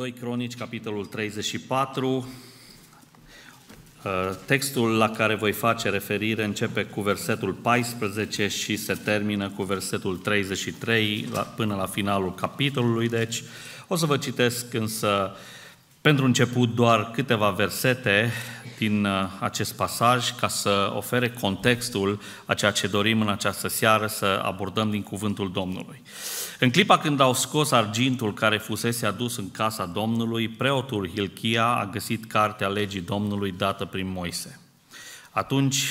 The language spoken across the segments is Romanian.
2 Cronici, capitolul 34. Uh, textul la care voi face referire începe cu versetul 14 și se termină cu versetul 33 până la finalul capitolului. Deci, o să vă citesc însă pentru început, doar câteva versete din uh, acest pasaj ca să ofere contextul a ceea ce dorim în această seară să abordăm din cuvântul Domnului. În clipa când au scos argintul care fusese adus în casa Domnului, preotul Hilchia a găsit cartea legii Domnului dată prin Moise. Atunci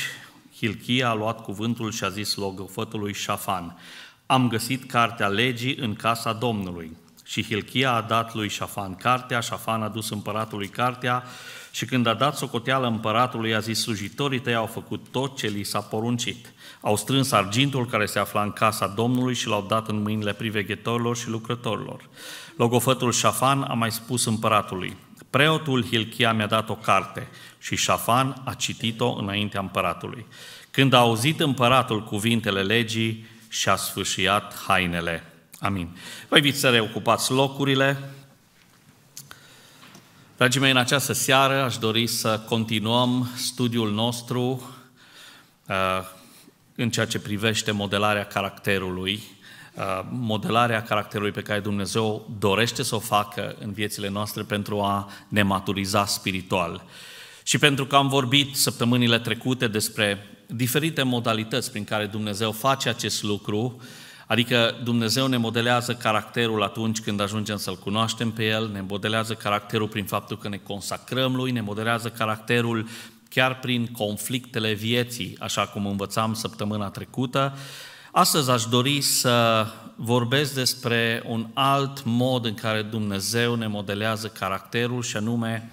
Hilchia a luat cuvântul și a zis logofătului Șafan, am găsit cartea legii în casa Domnului și Hilchia a dat lui Șafan cartea, Șafan a dus împăratului cartea și când a dat socoteală împăratului, a zis, slujitorii tăi au făcut tot ce li s-a poruncit. Au strâns argintul care se afla în casa Domnului și l-au dat în mâinile priveghetorilor și lucrătorilor. Logofătul Șafan a mai spus împăratului, preotul Hilchia mi-a dat o carte și Șafan a citit-o înaintea împăratului. Când a auzit împăratul cuvintele legii, și-a sfâșiat hainele. Amin. Vă invit să reocupați locurile. Dragii mei, în această seară aș dori să continuăm studiul nostru uh, în ceea ce privește modelarea caracterului, uh, modelarea caracterului pe care Dumnezeu dorește să o facă în viețile noastre pentru a ne maturiza spiritual. Și pentru că am vorbit săptămânile trecute despre diferite modalități prin care Dumnezeu face acest lucru, uh, Adică Dumnezeu ne modelează caracterul atunci când ajungem să-L cunoaștem pe El, ne modelează caracterul prin faptul că ne consacrăm Lui, ne modelează caracterul chiar prin conflictele vieții, așa cum învățam săptămâna trecută. Astăzi aș dori să vorbesc despre un alt mod în care Dumnezeu ne modelează caracterul și anume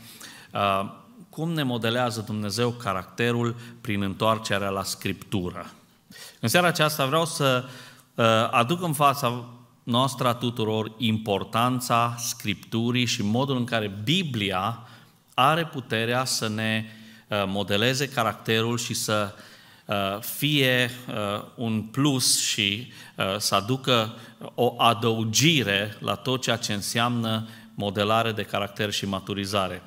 uh, cum ne modelează Dumnezeu caracterul prin întoarcerea la Scriptură. În seara aceasta vreau să Ă, aduc în fața noastră a tuturor importanța Scripturii și modul în care Biblia are puterea să ne ă, modeleze caracterul și să ă, fie un plus și să aducă o adăugire la tot ceea ce înseamnă modelare de caracter și maturizare.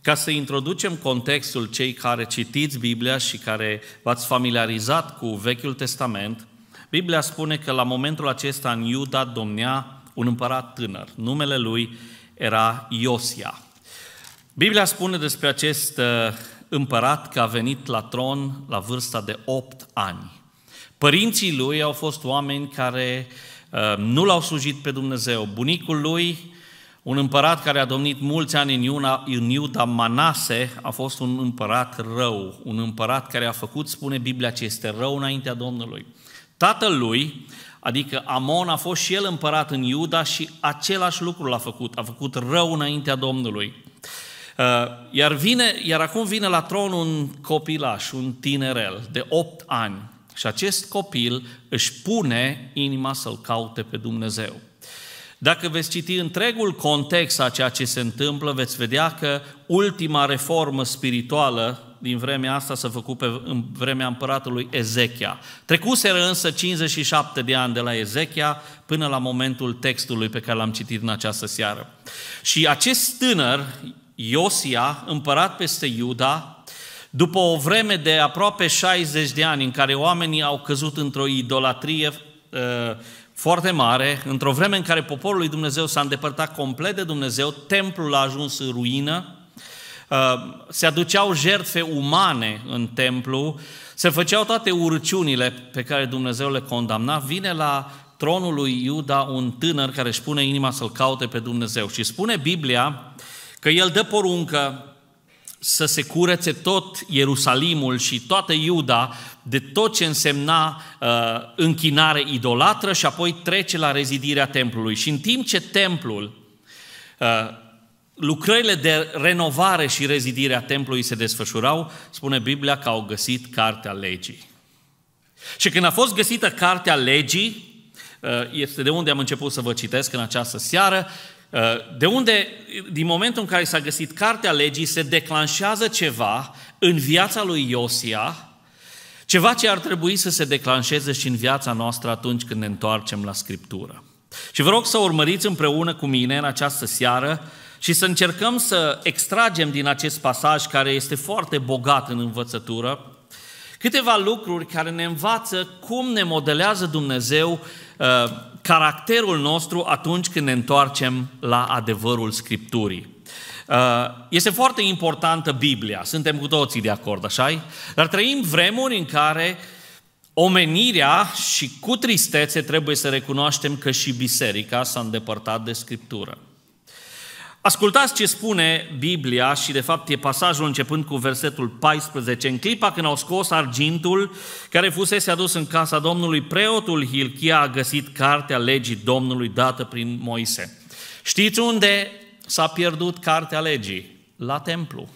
Ca să introducem contextul cei care citiți Biblia și care v-ați familiarizat cu Vechiul Testament, Biblia spune că la momentul acesta în Iuda domnea un împărat tânăr. Numele lui era Iosia. Biblia spune despre acest uh, împărat că a venit la tron la vârsta de 8 ani. Părinții lui au fost oameni care uh, nu l-au slujit pe Dumnezeu. Bunicul lui, un împărat care a domnit mulți ani în, în Iuda, Manase, a fost un împărat rău, un împărat care a făcut, spune Biblia, ce este rău înaintea Domnului. Tatăl lui, adică Amon, a fost și el împărat în Iuda și același lucru l-a făcut, a făcut rău înaintea Domnului. Uh, iar, vine, iar acum vine la tron un copilaș, un tinerel de 8 ani și acest copil își pune inima să-L caute pe Dumnezeu. Dacă veți citi întregul context a ceea ce se întâmplă, veți vedea că ultima reformă spirituală din vremea asta s-a făcut pe, în vremea împăratului Ezechia. Trecuseră însă 57 de ani de la Ezechia până la momentul textului pe care l-am citit în această seară. Și acest tânăr, Iosia, împărat peste Iuda, după o vreme de aproape 60 de ani în care oamenii au căzut într-o idolatrie uh, foarte mare, într-o vreme în care poporul lui Dumnezeu s-a îndepărtat complet de Dumnezeu, templul a ajuns în ruină, Uh, se aduceau jertfe umane în templu, se făceau toate urciunile pe care Dumnezeu le condamna, vine la tronul lui Iuda un tânăr care își pune inima să-L caute pe Dumnezeu. Și spune Biblia că el dă poruncă să se curețe tot Ierusalimul și toată Iuda de tot ce însemna uh, închinare idolatră și apoi trece la rezidirea templului. Și în timp ce templul uh, lucrările de renovare și rezidire a templului se desfășurau, spune Biblia că au găsit cartea legii. Și când a fost găsită cartea legii, uh, este de unde am început să vă citesc în această seară, uh, de unde, din momentul în care s-a găsit cartea legii, se declanșează ceva în viața lui Iosia, ceva ce ar trebui să se declanșeze și în viața noastră atunci când ne întoarcem la Scriptură. Și vă rog să urmăriți împreună cu mine în această seară și să încercăm să extragem din acest pasaj, care este foarte bogat în învățătură, câteva lucruri care ne învață cum ne modelează Dumnezeu uh, caracterul nostru atunci când ne întoarcem la adevărul Scripturii. Uh, este foarte importantă Biblia, suntem cu toții de acord, așa Dar trăim vremuri în care omenirea și cu tristețe trebuie să recunoaștem că și biserica s-a îndepărtat de Scriptură. Ascultați ce spune Biblia și de fapt e pasajul începând cu versetul 14. În clipa când au scos argintul care fusese adus în casa Domnului, preotul Hilchia a găsit cartea legii Domnului dată prin Moise. Știți unde s-a pierdut cartea legii? La templu,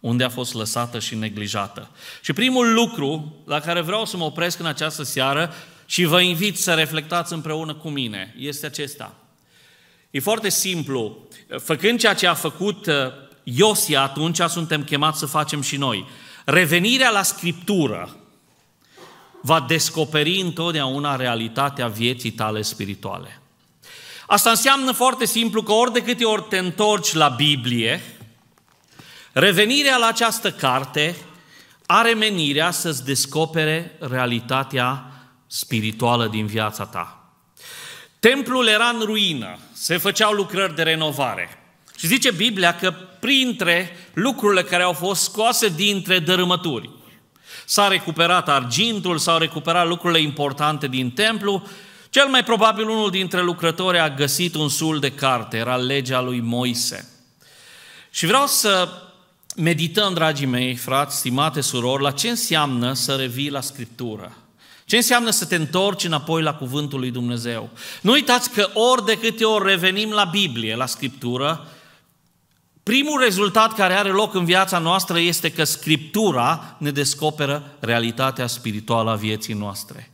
unde a fost lăsată și neglijată. Și primul lucru la care vreau să mă opresc în această seară și vă invit să reflectați împreună cu mine este acesta. E foarte simplu, făcând ceea ce a făcut uh, Iosia, atunci suntem chemați să facem și noi. Revenirea la Scriptură va descoperi întotdeauna realitatea vieții tale spirituale. Asta înseamnă foarte simplu că ori de câte ori te întorci la Biblie, revenirea la această carte are menirea să-ți descopere realitatea spirituală din viața ta. Templul era în ruină, se făceau lucrări de renovare. Și zice Biblia că printre lucrurile care au fost scoase dintre dărâmături, s-a recuperat argintul, s-au recuperat lucrurile importante din templu, cel mai probabil unul dintre lucrători a găsit un sul de carte, era legea lui Moise. Și vreau să medităm, dragii mei, frați, stimate surori, la ce înseamnă să revii la Scriptură. Ce înseamnă să te întorci înapoi la cuvântul lui Dumnezeu? Nu uitați că ori de câte ori revenim la Biblie, la Scriptură, primul rezultat care are loc în viața noastră este că Scriptura ne descoperă realitatea spirituală a vieții noastre.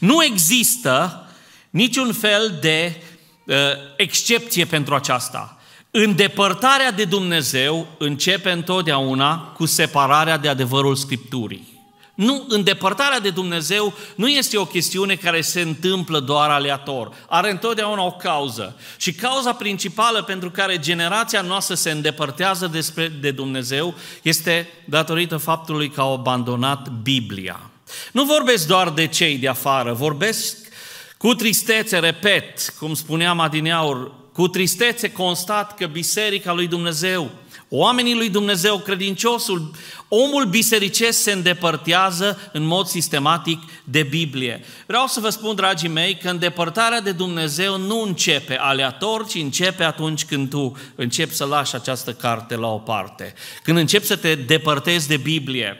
Nu există niciun fel de uh, excepție pentru aceasta. Îndepărtarea de Dumnezeu începe întotdeauna cu separarea de adevărul Scripturii. Nu, îndepărtarea de Dumnezeu nu este o chestiune care se întâmplă doar aleator. Are întotdeauna o cauză. Și cauza principală pentru care generația noastră se îndepărtează despre, de Dumnezeu este datorită faptului că au abandonat Biblia. Nu vorbesc doar de cei de afară, vorbesc cu tristețe, repet, cum spuneam adineaur, cu tristețe constat că Biserica lui Dumnezeu Oamenii lui Dumnezeu, credinciosul, omul bisericesc se îndepărtează în mod sistematic de Biblie. Vreau să vă spun, dragii mei, că îndepărtarea de Dumnezeu nu începe aleator, ci începe atunci când tu începi să lași această carte la o parte. Când începi să te depărtezi de Biblie.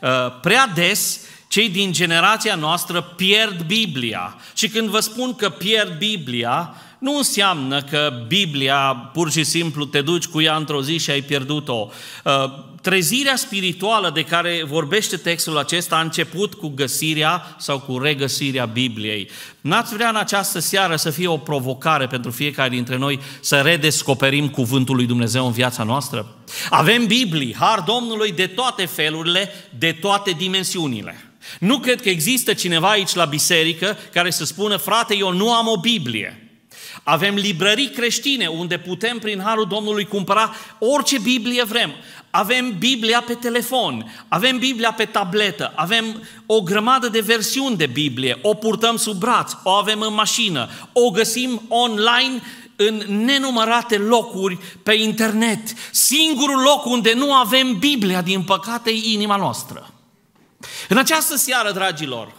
Uh, prea des, cei din generația noastră pierd Biblia. Și când vă spun că pierd Biblia, nu înseamnă că Biblia pur și simplu te duci cu ea într-o zi și ai pierdut-o. Uh, trezirea spirituală de care vorbește textul acesta a început cu găsirea sau cu regăsirea Bibliei. N-ați vrea în această seară să fie o provocare pentru fiecare dintre noi să redescoperim cuvântul lui Dumnezeu în viața noastră? Avem Biblii, har Domnului de toate felurile, de toate dimensiunile. Nu cred că există cineva aici la biserică care să spună, frate, eu nu am o Biblie. Avem librării creștine unde putem prin harul Domnului cumpăra orice Biblie vrem. Avem Biblia pe telefon, avem Biblia pe tabletă, avem o grămadă de versiuni de Biblie, o purtăm sub braț, o avem în mașină, o găsim online în nenumărate locuri pe internet. Singurul loc unde nu avem Biblia, din păcate, e inima noastră. În această seară, dragilor,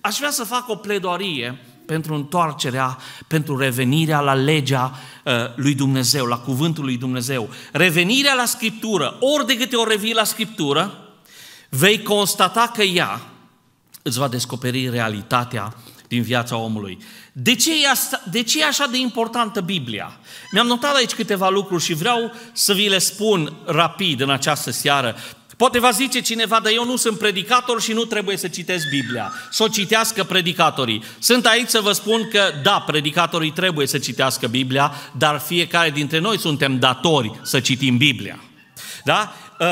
aș vrea să fac o pledoarie pentru întoarcerea, pentru revenirea la legea uh, lui Dumnezeu, la cuvântul lui Dumnezeu. Revenirea la Scriptură, ori de câte ori revii la Scriptură, vei constata că ea îți va descoperi realitatea din viața omului. De ce, e asta, de ce e așa de importantă Biblia? Mi-am notat aici câteva lucruri și vreau să vi le spun rapid în această seară. Poate va zice cineva, dar eu nu sunt predicator și nu trebuie să citesc Biblia. Să o citească predicatorii. Sunt aici să vă spun că, da, predicatorii trebuie să citească Biblia, dar fiecare dintre noi suntem datori să citim Biblia. Da? Uh,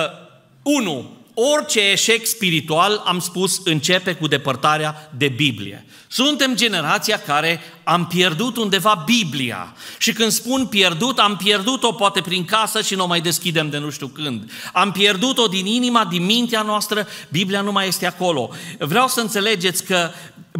unu, orice eșec spiritual, am spus, începe cu depărtarea de Biblie. Suntem generația care am pierdut undeva Biblia. Și când spun pierdut, am pierdut-o poate prin casă și nu o mai deschidem de nu știu când. Am pierdut-o din inima, din mintea noastră, Biblia nu mai este acolo. Vreau să înțelegeți că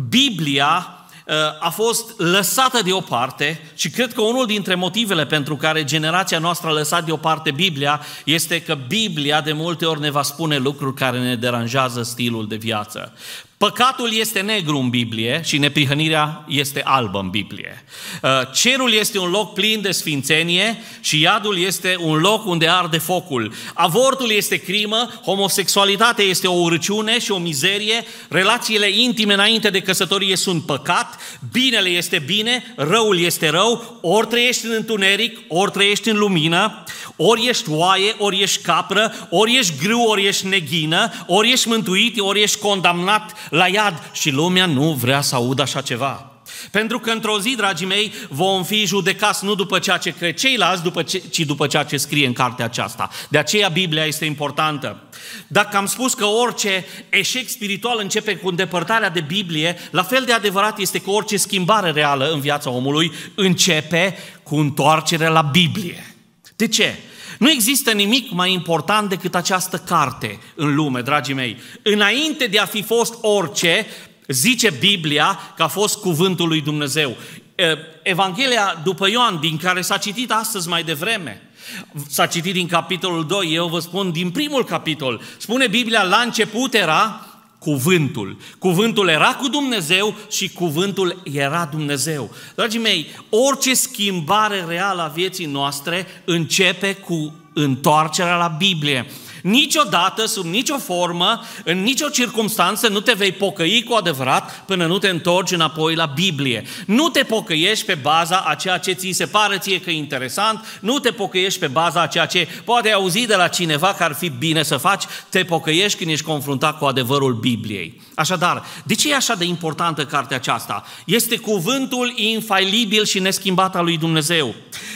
Biblia uh, a fost lăsată deoparte și cred că unul dintre motivele pentru care generația noastră a lăsat deoparte Biblia este că Biblia de multe ori ne va spune lucruri care ne deranjează stilul de viață. Păcatul este negru în Biblie și neprihănirea este albă în Biblie. Uh, cerul este un loc plin de sfințenie și iadul este un loc unde arde focul. Avortul este crimă, homosexualitatea este o urăciune și o mizerie, relațiile intime înainte de căsătorie sunt păcat, binele este bine, răul este rău, ori trăiești în întuneric, ori trăiești în lumină, ori ești oaie, ori ești capră, ori ești grâu, ori ești neghină, ori ești mântuit, ori ești condamnat la iad și lumea nu vrea să audă așa ceva. Pentru că într-o zi, dragii mei, vom fi judecați nu după ceea ce cred ceilalți, după ce, ci după ceea ce scrie în cartea aceasta. De aceea Biblia este importantă. Dacă am spus că orice eșec spiritual începe cu îndepărtarea de Biblie, la fel de adevărat este că orice schimbare reală în viața omului începe cu întoarcerea la Biblie. De ce? Nu există nimic mai important decât această carte în lume, dragii mei. Înainte de a fi fost orice, zice Biblia că a fost cuvântul lui Dumnezeu. Evanghelia după Ioan, din care s-a citit astăzi mai devreme, s-a citit din capitolul 2, eu vă spun din primul capitol. Spune Biblia, la început era cuvântul. Cuvântul era cu Dumnezeu și cuvântul era Dumnezeu. Dragii mei, orice schimbare reală a vieții noastre începe cu întoarcerea la Biblie. Niciodată, sub nicio formă, în nicio circunstanță, nu te vei pocăi cu adevărat până nu te întorci înapoi la Biblie. Nu te pocăiești pe baza a ceea ce ți se pare ție că e interesant, nu te pocăiești pe baza a ceea ce poate auzi de la cineva că ar fi bine să faci, te pocăiești când ești confruntat cu adevărul Bibliei. Așadar, de ce e așa de importantă cartea aceasta? Este cuvântul infailibil și neschimbat al lui Dumnezeu.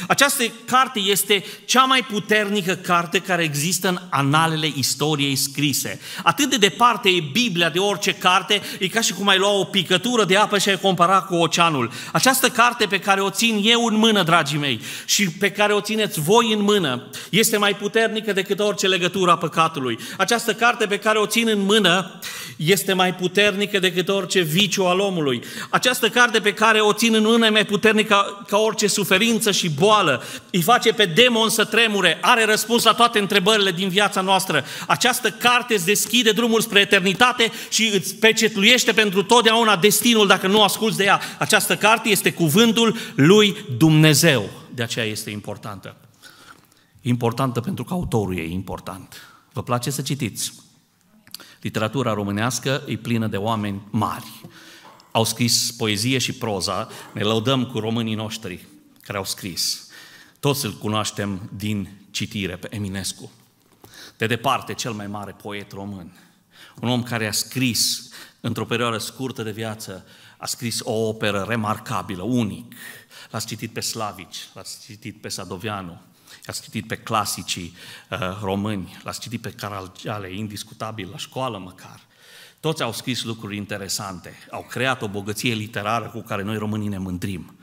Această carte este cea mai puternică carte care există în analiză analele istoriei scrise. Atât de departe e Biblia de orice carte, e ca și cum ai lua o picătură de apă și ai compara cu oceanul. Această carte pe care o țin eu în mână, dragii mei, și pe care o țineți voi în mână, este mai puternică decât orice legătură a păcatului. Această carte pe care o țin în mână este mai puternică decât orice viciu al omului. Această carte pe care o țin în mână e mai puternică ca, ca orice suferință și boală. Îi face pe demon să tremure. Are răspuns la toate întrebările din viața noastră. Această carte îți deschide drumul spre eternitate și îți pecetluiește pentru totdeauna destinul dacă nu asculți de ea. Această carte este cuvântul lui Dumnezeu. De aceea este importantă. Importantă pentru că autorul e important. Vă place să citiți. Literatura românească e plină de oameni mari. Au scris poezie și proza, ne lăudăm cu românii noștri care au scris. Toți îl cunoaștem din citire pe Eminescu de departe cel mai mare poet român. Un om care a scris, într-o perioadă scurtă de viață, a scris o operă remarcabilă, unic. L-ați citit pe Slavici, l-ați citit pe Sadovianu, l-ați citit pe clasicii uh, români, l-ați citit pe Caralgiale, indiscutabil, la școală măcar. Toți au scris lucruri interesante, au creat o bogăție literară cu care noi românii ne mândrim.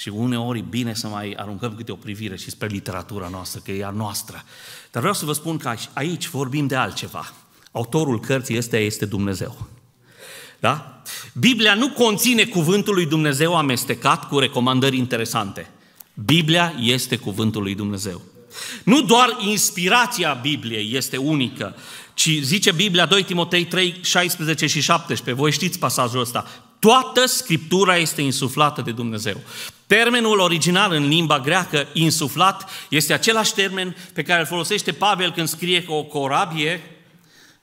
Și uneori e bine să mai aruncăm câte o privire și spre literatura noastră, că e a noastră. Dar vreau să vă spun că aici vorbim de altceva. Autorul cărții este este Dumnezeu. Da? Biblia nu conține cuvântul lui Dumnezeu amestecat cu recomandări interesante. Biblia este cuvântul lui Dumnezeu. Nu doar inspirația Bibliei este unică, ci zice Biblia 2 Timotei 3, 16 și 17, voi știți pasajul ăsta, Toată Scriptura este insuflată de Dumnezeu. Termenul original în limba greacă, insuflat, este același termen pe care îl folosește Pavel când scrie că o corabie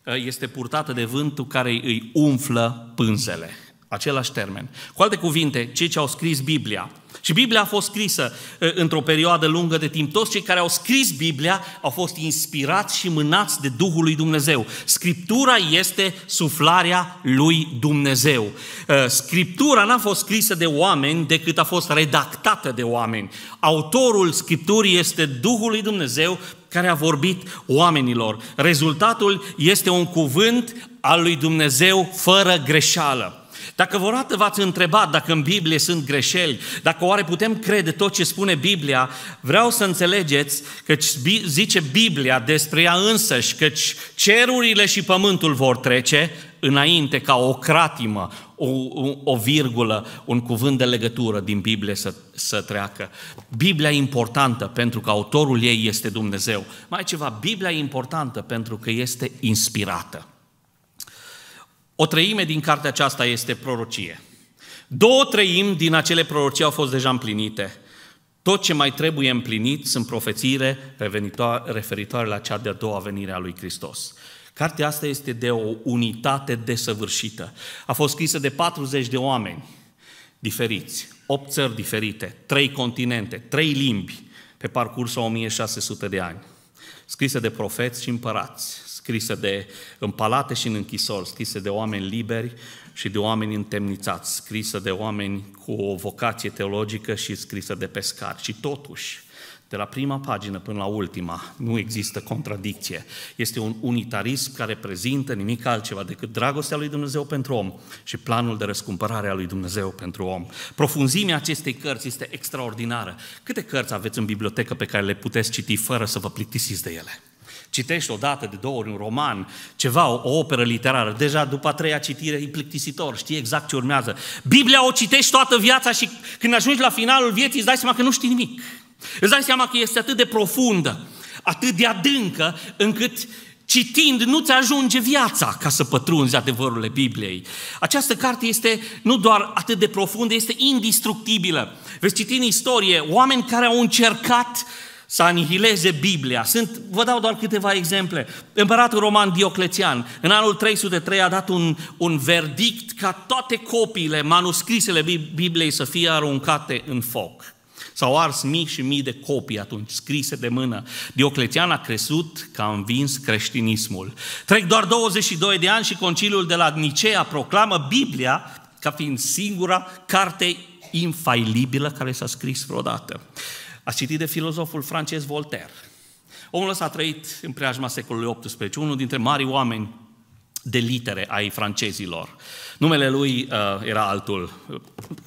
uh, este purtată de vântul care îi umflă pânzele. Același termen. Cu alte cuvinte, cei ce au scris Biblia, și Biblia a fost scrisă eh, într-o perioadă lungă de timp, toți cei care au scris Biblia au fost inspirați și mânați de Duhul lui Dumnezeu. Scriptura este suflarea lui Dumnezeu. Eh, Scriptura n-a fost scrisă de oameni decât a fost redactată de oameni. Autorul Scripturii este Duhul lui Dumnezeu care a vorbit oamenilor. Rezultatul este un cuvânt al lui Dumnezeu fără greșeală. Dacă vreodată v-ați întrebat dacă în Biblie sunt greșeli, dacă oare putem crede tot ce spune Biblia, vreau să înțelegeți că zice Biblia despre ea însăși, că cerurile și pământul vor trece înainte ca o cratimă, o, o virgulă, un cuvânt de legătură din Biblie să, să treacă. Biblia e importantă pentru că autorul ei este Dumnezeu. Mai ceva, Biblia e importantă pentru că este inspirată. O treime din cartea aceasta este prorocie. Două treimi din acele prorocii au fost deja împlinite. Tot ce mai trebuie împlinit sunt profețiile referitoare la cea de-a doua venire a lui Hristos. Cartea asta este de o unitate desăvârșită. A fost scrisă de 40 de oameni diferiți, 8 țări diferite, 3 continente, 3 limbi pe parcursul 1600 de ani scrise de profeți și împărați, scrise de împalate și în închisori, scrise de oameni liberi și de oameni întemnițați, scrisă de oameni cu o vocație teologică și scrisă de pescari. Și totuși, de la prima pagină până la ultima nu există contradicție. Este un unitarism care prezintă nimic altceva decât dragostea lui Dumnezeu pentru om și planul de răscumpărare a lui Dumnezeu pentru om. Profunzimea acestei cărți este extraordinară. Câte cărți aveți în bibliotecă pe care le puteți citi fără să vă plictisiți de ele? Citești o dată, de două ori un roman, ceva, o operă literară, deja după a treia citire e plictisitor, știi exact ce urmează. Biblia o citești toată viața și când ajungi la finalul vieții îți dai seama că nu știi nimic. Îți dai seama că este atât de profundă, atât de adâncă, încât citind nu-ți ajunge viața ca să pătrunzi adevărurile Bibliei. Această carte este nu doar atât de profundă, este indestructibilă. Veți citi în istorie oameni care au încercat să anihileze Biblia. Sunt, vă dau doar câteva exemple. Împăratul roman Dioclețian, în anul 303, a dat un, un verdict ca toate copiile, manuscrisele Bibliei să fie aruncate în foc. S-au ars mii și mii de copii atunci, scrise de mână. Diocletian a crescut că a învins creștinismul. Trec doar 22 de ani și conciliul de la Nicea proclamă Biblia ca fiind singura carte infailibilă care s-a scris vreodată. A citit de filozoful francez Voltaire. Omul ăsta a trăit în preajma secolului XVIII, unul dintre mari oameni de litere ai francezilor. Numele lui uh, era altul.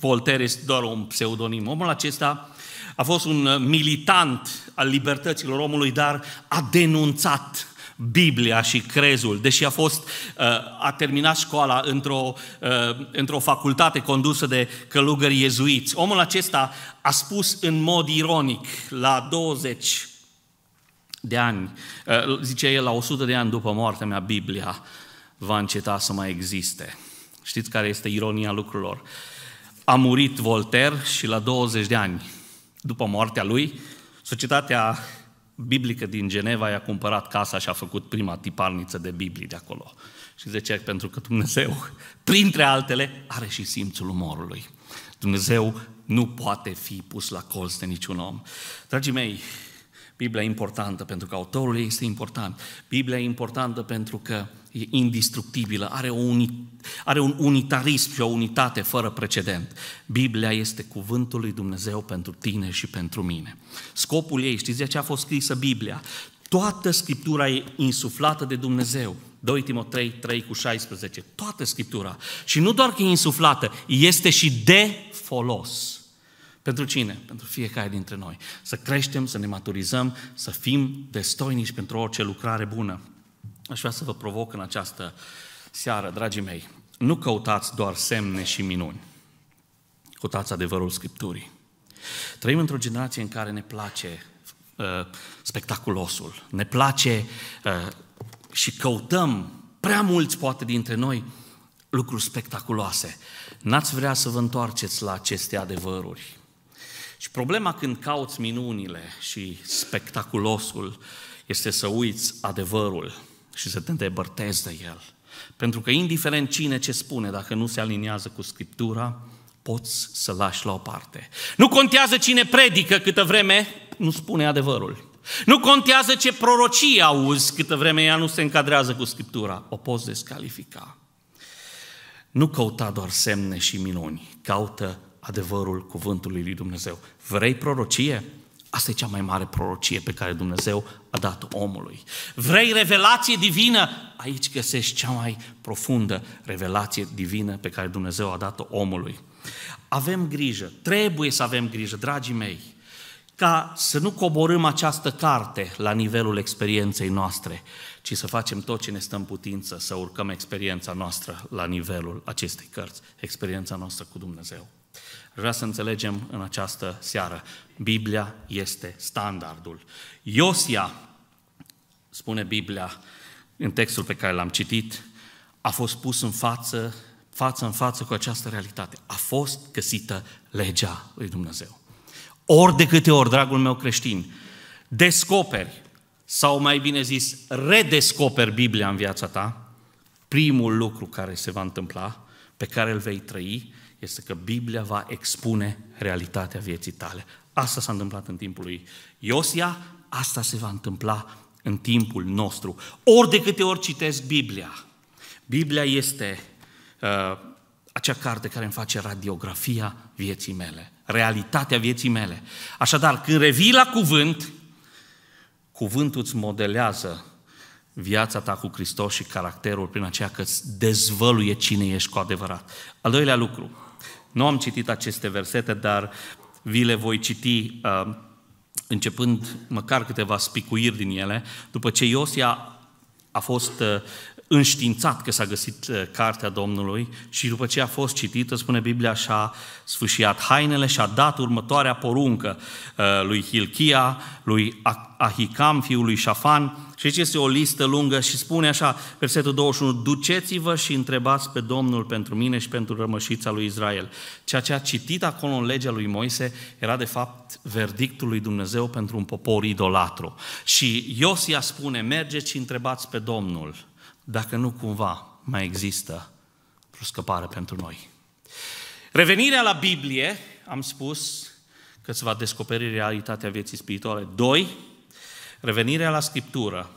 Voltaire este doar un pseudonim. Omul acesta a fost un militant al libertăților omului, dar a denunțat Biblia și crezul, deși a fost uh, a terminat școala într-o, uh, într-o facultate condusă de călugări iezuiți. Omul acesta a spus în mod ironic la 20 de ani, uh, zice el, la 100 de ani după moartea mea, Biblia va înceta să mai existe. Știți care este ironia lucrurilor? A murit Voltaire și la 20 de ani după moartea lui, societatea biblică din Geneva i-a cumpărat casa și a făcut prima tiparniță de Biblii de acolo. Și de ce? Pentru că Dumnezeu, printre altele, are și simțul umorului. Dumnezeu nu poate fi pus la colț de niciun om. Dragii mei, Biblia e importantă pentru că autorul ei este important. Biblia e importantă pentru că e indestructibilă, are, o uni, are un unitarism și o unitate fără precedent. Biblia este cuvântul lui Dumnezeu pentru tine și pentru mine. Scopul ei, știți de ce a fost scrisă Biblia? Toată Scriptura e insuflată de Dumnezeu. 2 Timotei 3 cu 16. Toată Scriptura. Și nu doar că e insuflată, este și de folos. Pentru cine? Pentru fiecare dintre noi. Să creștem, să ne maturizăm, să fim destoinici pentru orice lucrare bună. Aș vrea să vă provoc în această seară, dragii mei. Nu căutați doar semne și minuni. Căutați adevărul Scripturii. Trăim într-o generație în care ne place uh, spectaculosul, ne place uh, și căutăm prea mulți, poate, dintre noi lucruri spectaculoase. N-ați vrea să vă întoarceți la aceste adevăruri. Și problema când cauți minunile și spectaculosul este să uiți adevărul și să te îndepărtezi de el. Pentru că indiferent cine ce spune, dacă nu se aliniază cu Scriptura, poți să lași la o parte. Nu contează cine predică câtă vreme nu spune adevărul. Nu contează ce prorocie auzi câtă vreme ea nu se încadrează cu Scriptura. O poți descalifica. Nu căuta doar semne și minuni, caută adevărul cuvântului lui Dumnezeu. Vrei prorocie? Asta e cea mai mare prorocie pe care Dumnezeu a dat omului. Vrei revelație divină? Aici găsești cea mai profundă revelație divină pe care Dumnezeu a dat-o omului. Avem grijă, trebuie să avem grijă, dragii mei, ca să nu coborâm această carte la nivelul experienței noastre, ci să facem tot ce ne stă în putință, să urcăm experiența noastră la nivelul acestei cărți, experiența noastră cu Dumnezeu. Aș vrea să înțelegem în această seară. Biblia este standardul. Iosia, spune Biblia în textul pe care l-am citit, a fost pus în față, față în față cu această realitate. A fost găsită legea lui Dumnezeu. Ori de câte ori, dragul meu creștin, descoperi, sau mai bine zis, redescoperi Biblia în viața ta, primul lucru care se va întâmpla, pe care îl vei trăi, este că Biblia va expune realitatea vieții tale. Asta s-a întâmplat în timpul lui Iosia, asta se va întâmpla în timpul nostru. Ori de câte ori citesc Biblia, Biblia este uh, acea carte care îmi face radiografia vieții mele, realitatea vieții mele. Așadar, când revii la cuvânt, cuvântul îți modelează viața ta cu Hristos și caracterul prin aceea că îți dezvăluie cine ești cu adevărat. Al doilea lucru, nu am citit aceste versete, dar vi le voi citi uh, începând măcar câteva spicuiri din ele, după ce Iosia a fost uh, înștiințat că s-a găsit uh, cartea Domnului și după ce a fost citită, spune Biblia, și-a sfâșiat hainele și a dat următoarea poruncă uh, lui Hilchia, lui Ahicam, fiul lui Șafan. Și aici este o listă lungă și spune așa, versetul 21, Duceți-vă și întrebați pe Domnul pentru mine și pentru rămășița lui Israel. Ceea ce a citit acolo în legea lui Moise era de fapt verdictul lui Dumnezeu pentru un popor idolatru. Și Iosia spune, mergeți și întrebați pe Domnul dacă nu cumva mai există vreo scăpare pentru noi. Revenirea la Biblie, am spus că se va descoperi realitatea vieții spirituale. Doi, revenirea la Scriptură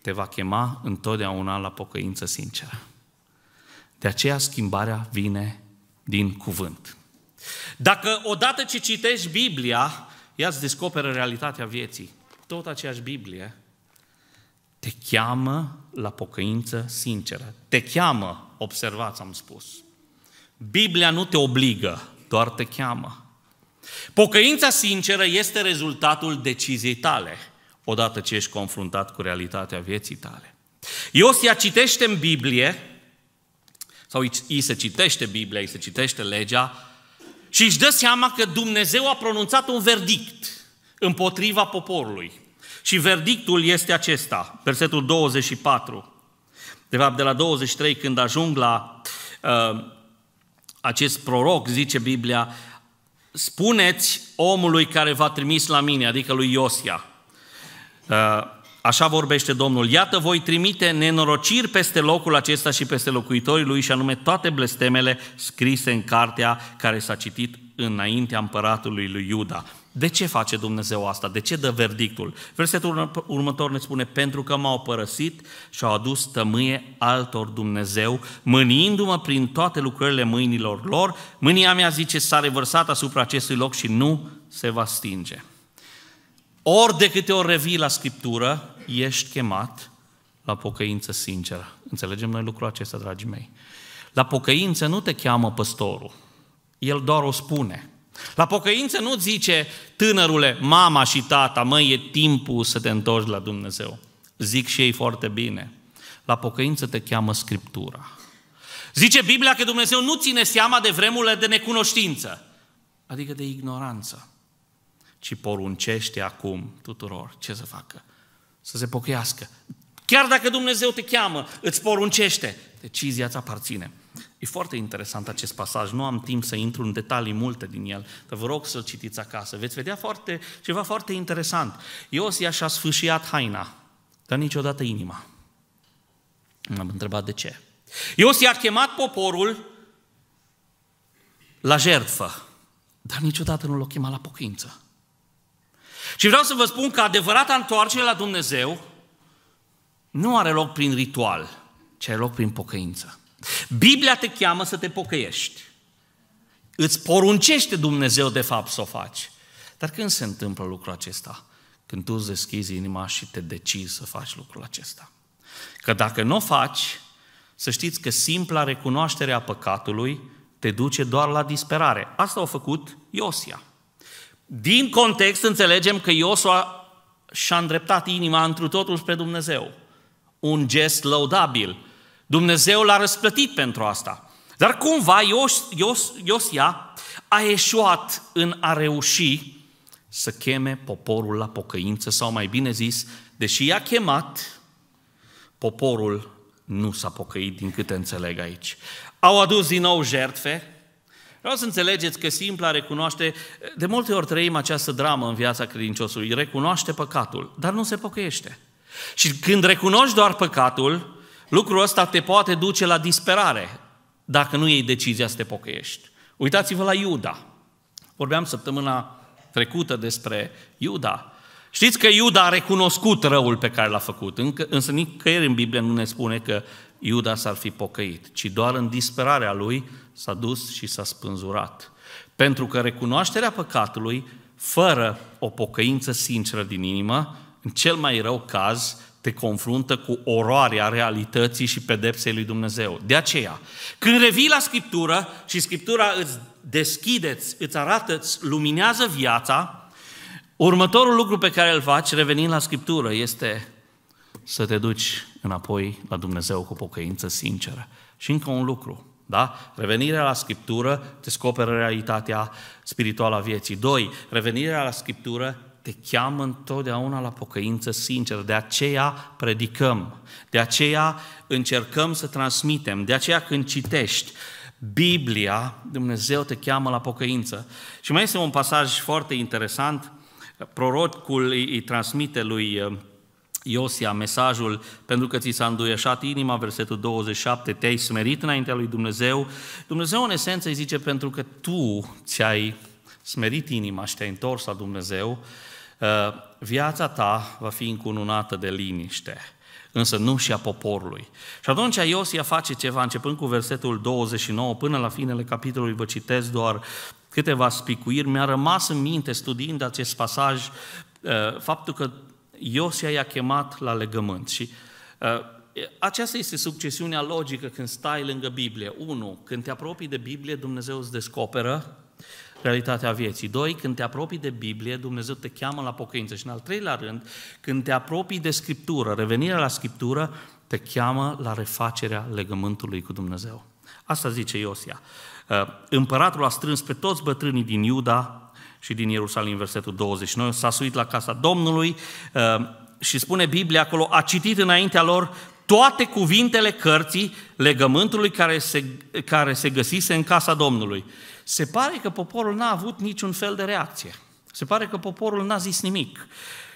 te va chema întotdeauna la pocăință sinceră. De aceea schimbarea vine din cuvânt. Dacă odată ce citești Biblia, ea îți descoperă realitatea vieții. Tot aceeași Biblie te cheamă la pocăință sinceră. Te cheamă, observați, am spus. Biblia nu te obligă, doar te cheamă. Pocăința sinceră este rezultatul deciziei tale, odată ce ești confruntat cu realitatea vieții tale. Iosia citește în Biblie, sau îi se citește Biblia, îi se citește legea, și își dă seama că Dumnezeu a pronunțat un verdict împotriva poporului. Și verdictul este acesta, versetul 24. De fapt, de la 23, când ajung la uh, acest proroc, zice Biblia, spuneți omului care v-a trimis la mine, adică lui Iosia. Uh, Așa vorbește Domnul, iată voi trimite nenorociri peste locul acesta și peste locuitorii lui și anume toate blestemele scrise în cartea care s-a citit înaintea împăratului lui Iuda. De ce face Dumnezeu asta? De ce dă verdictul? Versetul următor ne spune, pentru că m-au părăsit și au adus tămâie altor Dumnezeu, mâniindu-mă prin toate lucrările mâinilor lor, mânia mea, zice, s-a revărsat asupra acestui loc și nu se va stinge. Ori de câte ori revii la Scriptură, ești chemat la pocăință sinceră. Înțelegem noi lucrul acesta, dragii mei. La pocăință nu te cheamă păstorul. El doar o spune – la pocăință nu zice tânărule, mama și tata, măi, e timpul să te întorci la Dumnezeu. Zic și ei foarte bine. La pocăință te cheamă Scriptura. Zice Biblia că Dumnezeu nu ține seama de vremurile de necunoștință, adică de ignoranță, ci poruncește acum tuturor ce să facă. Să se pochească. Chiar dacă Dumnezeu te cheamă, îți poruncește, decizia ți aparține. E foarte interesant acest pasaj, nu am timp să intru în detalii multe din el, dar vă rog să-l citiți acasă. Veți vedea foarte, ceva foarte interesant. Iosia și-a sfâșiat haina, dar niciodată inima. M-am întrebat de ce. Iosia a chemat poporul la jertfă, dar niciodată nu l-a chemat la pochință. Și vreau să vă spun că adevărata întoarcere la Dumnezeu nu are loc prin ritual, ci are loc prin pocăință. Biblia te cheamă să te pocăiești. Îți poruncește Dumnezeu de fapt să o faci. Dar când se întâmplă lucrul acesta? Când tu îți deschizi inima și te decizi să faci lucrul acesta. Că dacă nu o faci, să știți că simpla recunoaștere a păcatului te duce doar la disperare. Asta a făcut Iosia. Din context înțelegem că Iosua și-a îndreptat inima întru totul spre Dumnezeu. Un gest laudabil, Dumnezeu l-a răsplătit pentru asta. Dar cumva Ios, Ios, Iosia a eșuat în a reuși să cheme poporul la pocăință, sau mai bine zis, deși i-a chemat, poporul nu s-a pocăit, din câte înțeleg aici. Au adus din nou jertfe. Vreau să înțelegeți că simpla recunoaște, de multe ori trăim această dramă în viața credinciosului, recunoaște păcatul, dar nu se pocăiește. Și când recunoști doar păcatul, Lucrul ăsta te poate duce la disperare dacă nu iei decizia să te pocăiești. Uitați-vă la Iuda. Vorbeam săptămâna trecută despre Iuda. Știți că Iuda a recunoscut răul pe care l-a făcut, încă, însă nicăieri în Biblie nu ne spune că Iuda s-ar fi pocăit, ci doar în disperarea lui s-a dus și s-a spânzurat. Pentru că recunoașterea păcatului, fără o pocăință sinceră din inimă, în cel mai rău caz, te confruntă cu oroarea realității și pedepsei lui Dumnezeu. De aceea, când revii la Scriptură și Scriptura îți deschide, îți arată, îți luminează viața, următorul lucru pe care îl faci revenind la Scriptură este să te duci înapoi la Dumnezeu cu pocăință sinceră. Și încă un lucru, da? Revenirea la Scriptură descoperă realitatea spirituală a vieții. Doi, revenirea la Scriptură te cheamă întotdeauna la pocăință sinceră. De aceea predicăm, de aceea încercăm să transmitem, de aceea când citești Biblia, Dumnezeu te cheamă la pocăință. Și mai este un pasaj foarte interesant, prorocul îi transmite lui uh, Iosia mesajul, pentru că ți s-a înduieșat inima, versetul 27, te-ai smerit înaintea lui Dumnezeu. Dumnezeu în esență îi zice, pentru că tu ți-ai smerit inima și te-ai întors la Dumnezeu, Ă, viața ta va fi încununată de liniște, însă nu și a poporului. Și atunci Iosia face ceva, începând cu versetul 29 până la finele capitolului, vă citesc doar câteva spicuiri. Mi-a rămas în minte, studiind acest pasaj, ă, faptul că Iosia i-a chemat la legământ și ă, aceasta este succesiunea logică când stai lângă Biblie. 1. Când te apropii de Biblie, Dumnezeu îți descoperă realitatea vieții. Doi, când te apropii de Biblie, Dumnezeu te cheamă la pocăință. Și în al treilea rând, când te apropii de Scriptură, revenirea la Scriptură, te cheamă la refacerea legământului cu Dumnezeu. Asta zice Iosia. Uh, împăratul a strâns pe toți bătrânii din Iuda și din Ierusalim, versetul 29, s-a suit la casa Domnului uh, și spune Biblia acolo, a citit înaintea lor toate cuvintele cărții legământului care se, care se găsise în casa Domnului. Se pare că poporul n-a avut niciun fel de reacție. Se pare că poporul n-a zis nimic.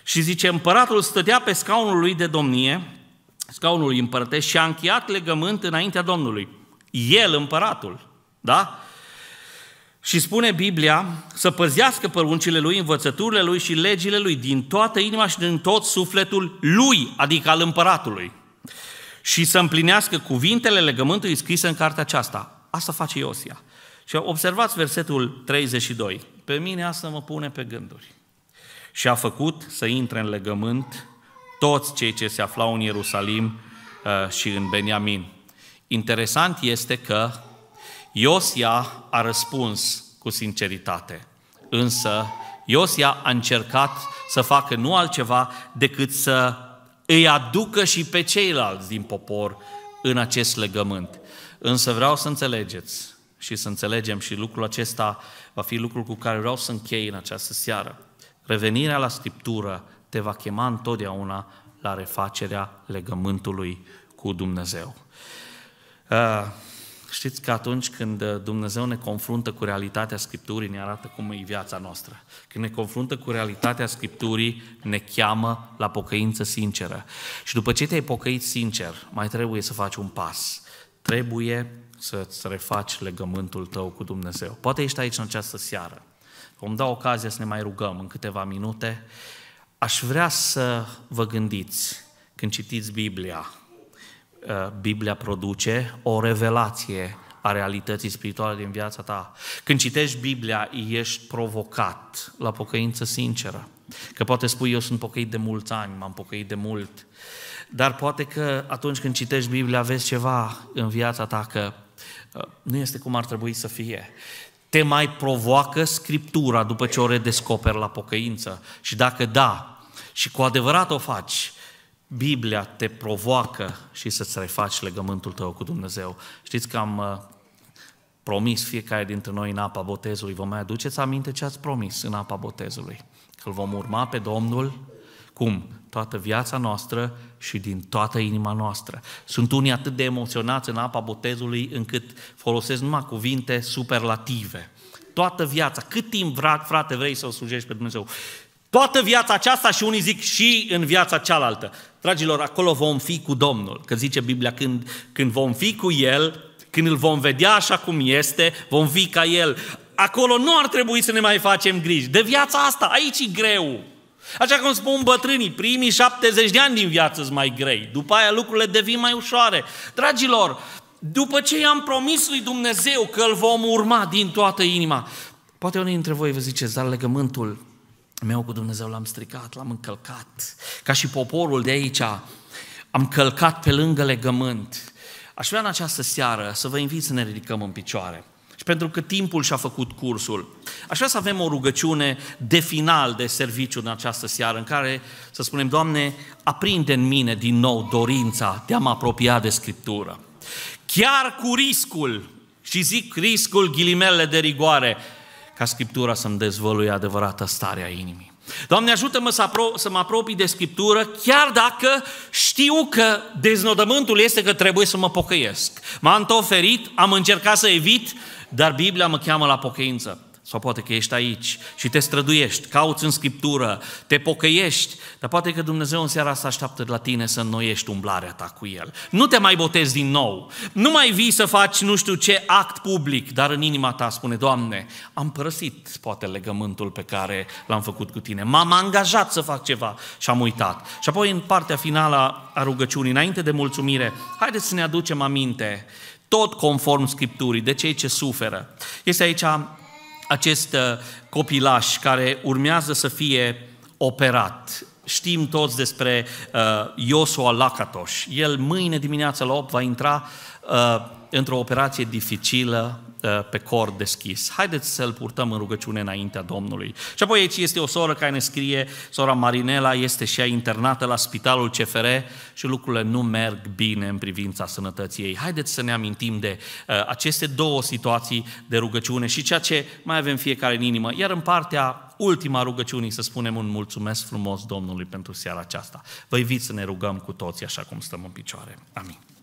Și zice, împăratul stătea pe scaunul lui de domnie, scaunul lui împărătesc, și a încheiat legământ înaintea Domnului. El, împăratul, da? Și spune Biblia să păzească păruncile lui, învățăturile lui și legile lui din toată inima și din tot sufletul lui, adică al împăratului și să împlinească cuvintele legământului scrise în cartea aceasta. Asta face Iosia. Și observați versetul 32. Pe mine asta mă pune pe gânduri. Și a făcut să intre în legământ toți cei ce se aflau în Ierusalim uh, și în Beniamin. Interesant este că Iosia a răspuns cu sinceritate, însă Iosia a încercat să facă nu altceva decât să îi aducă și pe ceilalți din popor în acest legământ. Însă vreau să înțelegeți și să înțelegem și lucrul acesta va fi lucrul cu care vreau să închei în această seară. Revenirea la Scriptură te va chema întotdeauna la refacerea legământului cu Dumnezeu. Uh, Știți că atunci când uh, Dumnezeu ne confruntă cu realitatea Scripturii, ne arată cum e viața noastră. Când ne confruntă cu realitatea Scripturii, ne cheamă la pocăință sinceră. Și după ce te-ai pocăit sincer, mai trebuie să faci un pas. Trebuie să-ți refaci legământul tău cu Dumnezeu. Poate ești aici în această seară. Vom da ocazia să ne mai rugăm în câteva minute. Aș vrea să vă gândiți când citiți Biblia, Uh, Biblia produce o revelație a realității spirituale din viața ta. Când citești Biblia, ești provocat la pocăință sinceră. Că poate spui, eu sunt pocăit de mulți ani, m-am pocăit de mult. Dar poate că atunci când citești Biblia, vezi ceva în viața ta că uh, nu este cum ar trebui să fie. Te mai provoacă Scriptura după ce o redescoperi la pocăință. Și dacă da, și cu adevărat o faci, Biblia te provoacă și să-ți refaci legământul tău cu Dumnezeu. Știți că am uh, promis fiecare dintre noi în apa botezului, vă mai aduceți aminte ce ați promis în apa botezului? Că îl vom urma pe Domnul, cum? Toată viața noastră și din toată inima noastră. Sunt unii atât de emoționați în apa botezului încât folosesc numai cuvinte superlative. Toată viața, cât timp, frate, vrei să o slujești pe Dumnezeu? Toată viața aceasta și unii zic și în viața cealaltă. Dragilor, acolo vom fi cu Domnul. Că zice Biblia, când, când vom fi cu El, când îl vom vedea așa cum este, vom fi ca El. Acolo nu ar trebui să ne mai facem griji. De viața asta, aici e greu. Așa cum spun bătrânii, primii 70 de ani din viață sunt mai grei. După aia lucrurile devin mai ușoare. Dragilor, după ce i-am promis lui Dumnezeu că îl vom urma din toată inima, poate unii dintre voi vă ziceți, dar legământul meu cu Dumnezeu l-am stricat, l-am încălcat. Ca și poporul de aici, am călcat pe lângă legământ. Aș vrea în această seară să vă invit să ne ridicăm în picioare. Și pentru că timpul și-a făcut cursul, aș vrea să avem o rugăciune de final de serviciu în această seară, în care să spunem, Doamne, aprinde în mine din nou dorința de a mă apropia de Scriptură. Chiar cu riscul, și zic riscul ghilimele de rigoare, ca Scriptura să-mi dezvăluie adevărata starea inimii. Doamne, ajută-mă să, apro- să mă apropii de Scriptură, chiar dacă știu că deznodământul este că trebuie să mă pocăiesc. M-am tot oferit, am încercat să evit, dar Biblia mă cheamă la pocăință. Sau poate că ești aici și te străduiești, cauți în Scriptură, te pocăiești, dar poate că Dumnezeu în seara asta așteaptă de la tine să înnoiești umblarea ta cu El. Nu te mai botezi din nou, nu mai vii să faci nu știu ce act public, dar în inima ta spune, Doamne, am părăsit poate legământul pe care l-am făcut cu Tine, m-am angajat să fac ceva și am uitat. Și apoi în partea finală a rugăciunii, înainte de mulțumire, haideți să ne aducem aminte, tot conform Scripturii, de cei ce suferă. Este aici acest uh, copilaș care urmează să fie operat. Știm toți despre uh, Iosua Lakatos. El mâine dimineața la 8 va intra uh, într-o operație dificilă, Uh, pe cor deschis. Haideți să-l purtăm în rugăciune înaintea Domnului. Și apoi aici este o soră care ne scrie, sora Marinela este și ea internată la spitalul CFR și lucrurile nu merg bine în privința sănătății ei. Haideți să ne amintim de uh, aceste două situații de rugăciune și ceea ce mai avem fiecare în inimă. Iar în partea ultima rugăciunii să spunem un mulțumesc frumos Domnului pentru seara aceasta. Vă invit să ne rugăm cu toții așa cum stăm în picioare. Amin.